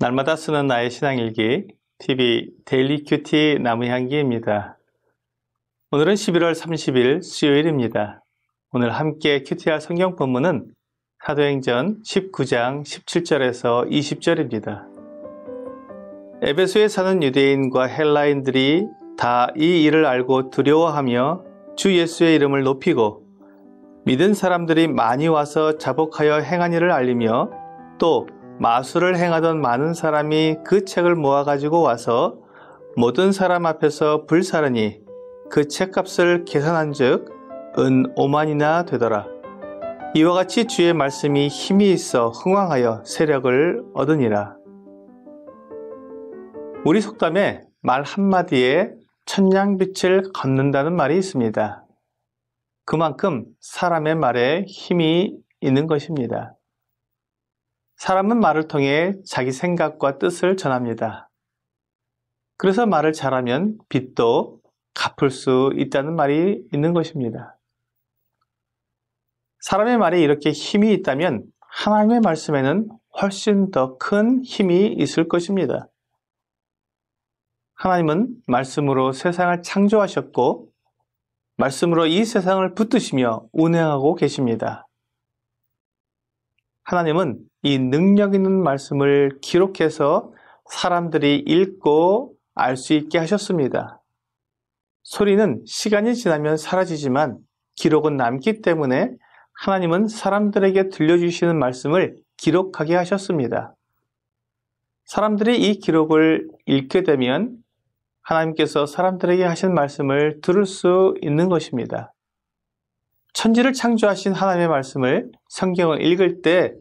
날마다 쓰는 나의 신앙일기 TV 데일리 큐티 나무향기입니다. 오늘은 11월 30일 수요일입니다. 오늘 함께 큐티할 성경 본문은 사도행전 19장 17절에서 20절입니다. 에베소에 사는 유대인과 헬라인들이 다 이 일을 알고 두려워하며 주 예수의 이름을 높이고 믿은 사람들이 많이 와서 자복하여 행한 일을 알리며 또 마술을 행하던 많은 사람이 그 책을 모아 가지고 와서 모든 사람 앞에서 불사르니 그 책값을 계산한즉 은 5만이나 되더라. 이와 같이 주의 말씀이 힘이 있어 흥왕하여 세력을 얻으니라. 우리 속담에 말 한마디에 천냥빛을 걷는다는 말이 있습니다. 그만큼 사람의 말에 힘이 있는 것입니다. 사람은 말을 통해 자기 생각과 뜻을 전합니다. 그래서 말을 잘하면 빚도 갚을 수 있다는 말이 있는 것입니다. 사람의 말에 이렇게 힘이 있다면 하나님의 말씀에는 훨씬 더 큰 힘이 있을 것입니다. 하나님은 말씀으로 세상을 창조하셨고, 말씀으로 이 세상을 붙드시며 운행하고 계십니다. 하나님은 이 능력 있는 말씀을 기록해서 사람들이 읽고 알 수 있게 하셨습니다. 소리는 시간이 지나면 사라지지만 기록은 남기 때문에 하나님은 사람들에게 들려주시는 말씀을 기록하게 하셨습니다. 사람들이 이 기록을 읽게 되면 하나님께서 사람들에게 하신 말씀을 들을 수 있는 것입니다. 천지를 창조하신 하나님의 말씀을 성경을 읽을 때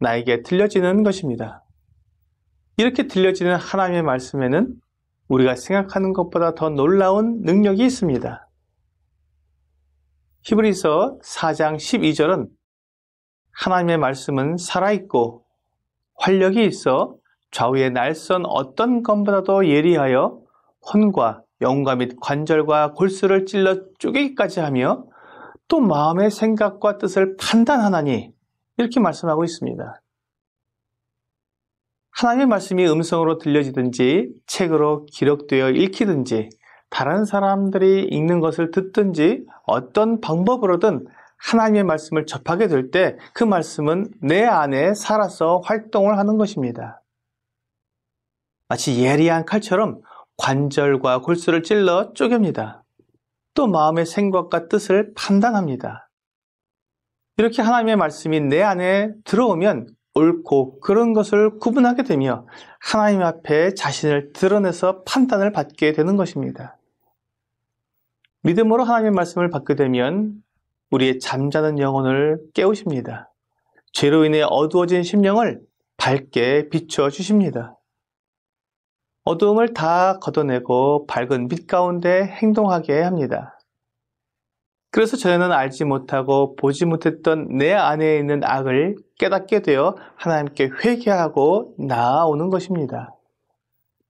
나에게 들려지는 것입니다. 이렇게 들려지는 하나님의 말씀에는 우리가 생각하는 것보다 더 놀라운 능력이 있습니다. 히브리서 4장 12절은 하나님의 말씀은 살아있고 활력이 있어 좌우의 날선 어떤 것보다도 예리하여 혼과 영과 및 관절과 골수를 찔러 쪼개기까지 하며 또 마음의 생각과 뜻을 판단하나니 이렇게 말씀하고 있습니다. 하나님의 말씀이 음성으로 들려지든지 책으로 기록되어 읽히든지 다른 사람들이 읽는 것을 듣든지 어떤 방법으로든 하나님의 말씀을 접하게 될 때 그 말씀은 내 안에 살아서 활동을 하는 것입니다. 마치 예리한 칼처럼 관절과 골수를 찔러 쪼갭니다. 또 마음의 생각과 뜻을 판단합니다. 이렇게 하나님의 말씀이 내 안에 들어오면 옳고 그런 것을 구분하게 되며 하나님 앞에 자신을 드러내서 판단을 받게 되는 것입니다. 믿음으로 하나님의 말씀을 받게 되면 우리의 잠자는 영혼을 깨우십니다. 죄로 인해 어두워진 심령을 밝게 비춰 주십니다. 어두움을 다 걷어내고 밝은 빛 가운데 행동하게 합니다. 그래서 저는 알지 못하고 보지 못했던 내 안에 있는 악을 깨닫게 되어 하나님께 회개하고 나아오는 것입니다.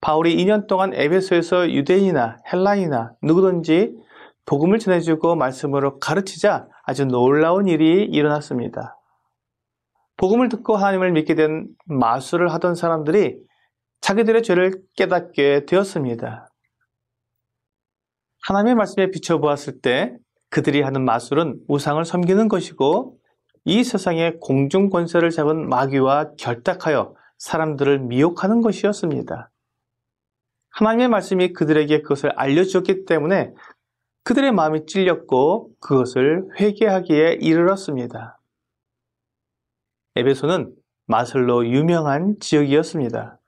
바울이 2년 동안 에베소에서 유대인이나 헬라이나 누구든지 복음을 전해주고 말씀으로 가르치자 아주 놀라운 일이 일어났습니다. 복음을 듣고 하나님을 믿게 된 마술을 하던 사람들이 자기들의 죄를 깨닫게 되었습니다. 하나님의 말씀에 비춰보았을 때 그들이 하는 마술은 우상을 섬기는 것이고 이 세상의 공중 권세를 잡은 마귀와 결탁하여 사람들을 미혹하는 것이었습니다. 하나님의 말씀이 그들에게 그것을 알려주었기 때문에 그들의 마음이 찔렸고 그것을 회개하기에 이르렀습니다. 에베소는 마술로 유명한 지역이었습니다.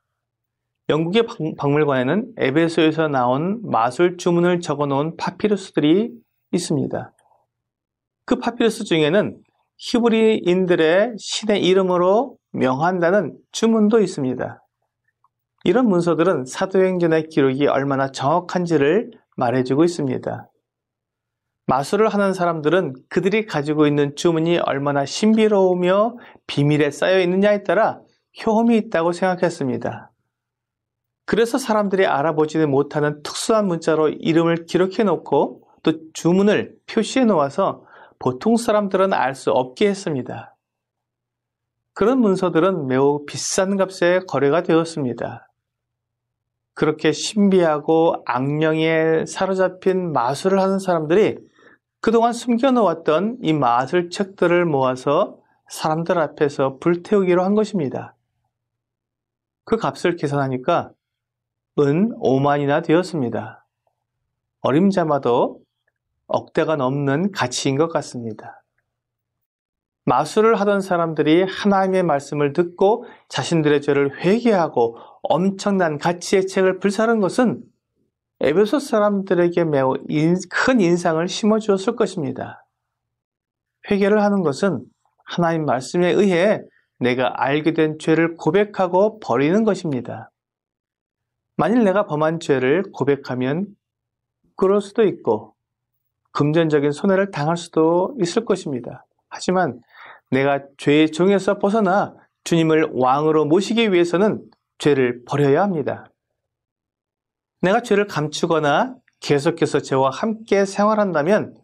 영국의 박물관에는 에베소에서 나온 마술 주문을 적어놓은 파피루스들이 있습니다. 그 파피루스 중에는 히브리인들의 신의 이름으로 명한다는 주문도 있습니다. 이런 문서들은 사도행전의 기록이 얼마나 정확한지를 말해주고 있습니다. 마술을 하는 사람들은 그들이 가지고 있는 주문이 얼마나 신비로우며 비밀에 쌓여 있느냐에 따라 효험이 있다고 생각했습니다. 그래서 사람들이 알아보지는 못하는 특수한 문자로 이름을 기록해 놓고 또 주문을 표시해 놓아서 보통 사람들은 알 수 없게 했습니다. 그런 문서들은 매우 비싼 값에 거래가 되었습니다. 그렇게 신비하고 악령에 사로잡힌 마술을 하는 사람들이 그동안 숨겨놓았던 이 마술 책들을 모아서 사람들 앞에서 불태우기로 한 것입니다. 그 값을 계산하니까 은 5만이나 되었습니다. 어림잡아도 억대가 넘는 가치인 것 같습니다. 마술을 하던 사람들이 하나님의 말씀을 듣고 자신들의 죄를 회개하고 엄청난 가치의 책을 불사른 것은 에베소 사람들에게 매우 큰 인상을 심어주었을 것입니다. 회개를 하는 것은 하나님 말씀에 의해 내가 알게 된 죄를 고백하고 버리는 것입니다. 만일 내가 범한 죄를 고백하면 그럴 수도 있고 금전적인 손해를 당할 수도 있을 것입니다. 하지만 내가 죄의 종에서 벗어나 주님을 왕으로 모시기 위해서는 죄를 버려야 합니다. 내가 죄를 감추거나 계속해서 죄와 함께 생활한다면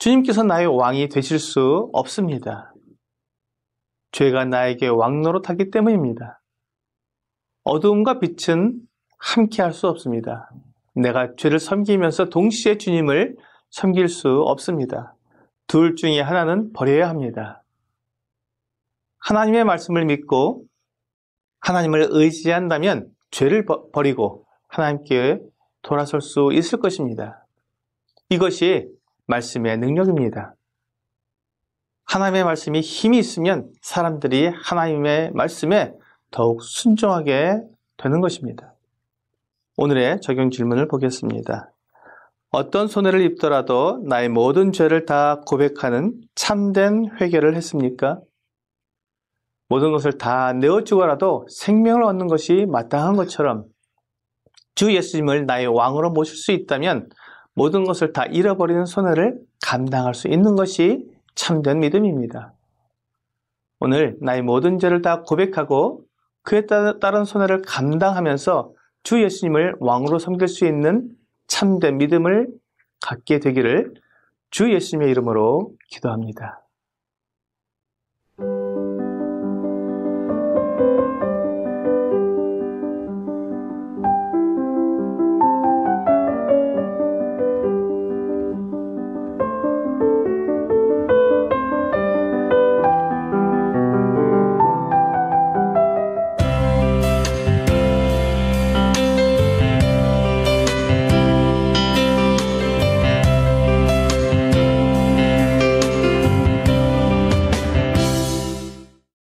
주님께서 나의 왕이 되실 수 없습니다. 죄가 나에게 왕노릇하기 때문입니다. 어두움과 빛은 함께 할 수 없습니다. 내가 죄를 섬기면서 동시에 주님을 섬길 수 없습니다. 둘 중에 하나는 버려야 합니다. 하나님의 말씀을 믿고 하나님을 의지한다면 죄를 버리고 하나님께 돌아설 수 있을 것입니다. 이것이 말씀의 능력입니다. 하나님의 말씀이 힘이 있으면 사람들이 하나님의 말씀에 더욱 순종하게 되는 것입니다. 오늘의 적용 질문을 보겠습니다. 어떤 손해를 입더라도 나의 모든 죄를 다 고백하는 참된 회개를 했습니까? 모든 것을 다 내어주고라도 생명을 얻는 것이 마땅한 것처럼 주 예수님을 나의 왕으로 모실 수 있다면 모든 것을 다 잃어버리는 손해를 감당할 수 있는 것이 참된 믿음입니다. 오늘 나의 모든 죄를 다 고백하고 그에 따른 손해를 감당하면서 주 예수님을 왕으로 섬길 수 있는 참된 믿음을 갖게 되기를 주 예수님의 이름으로 기도합니다.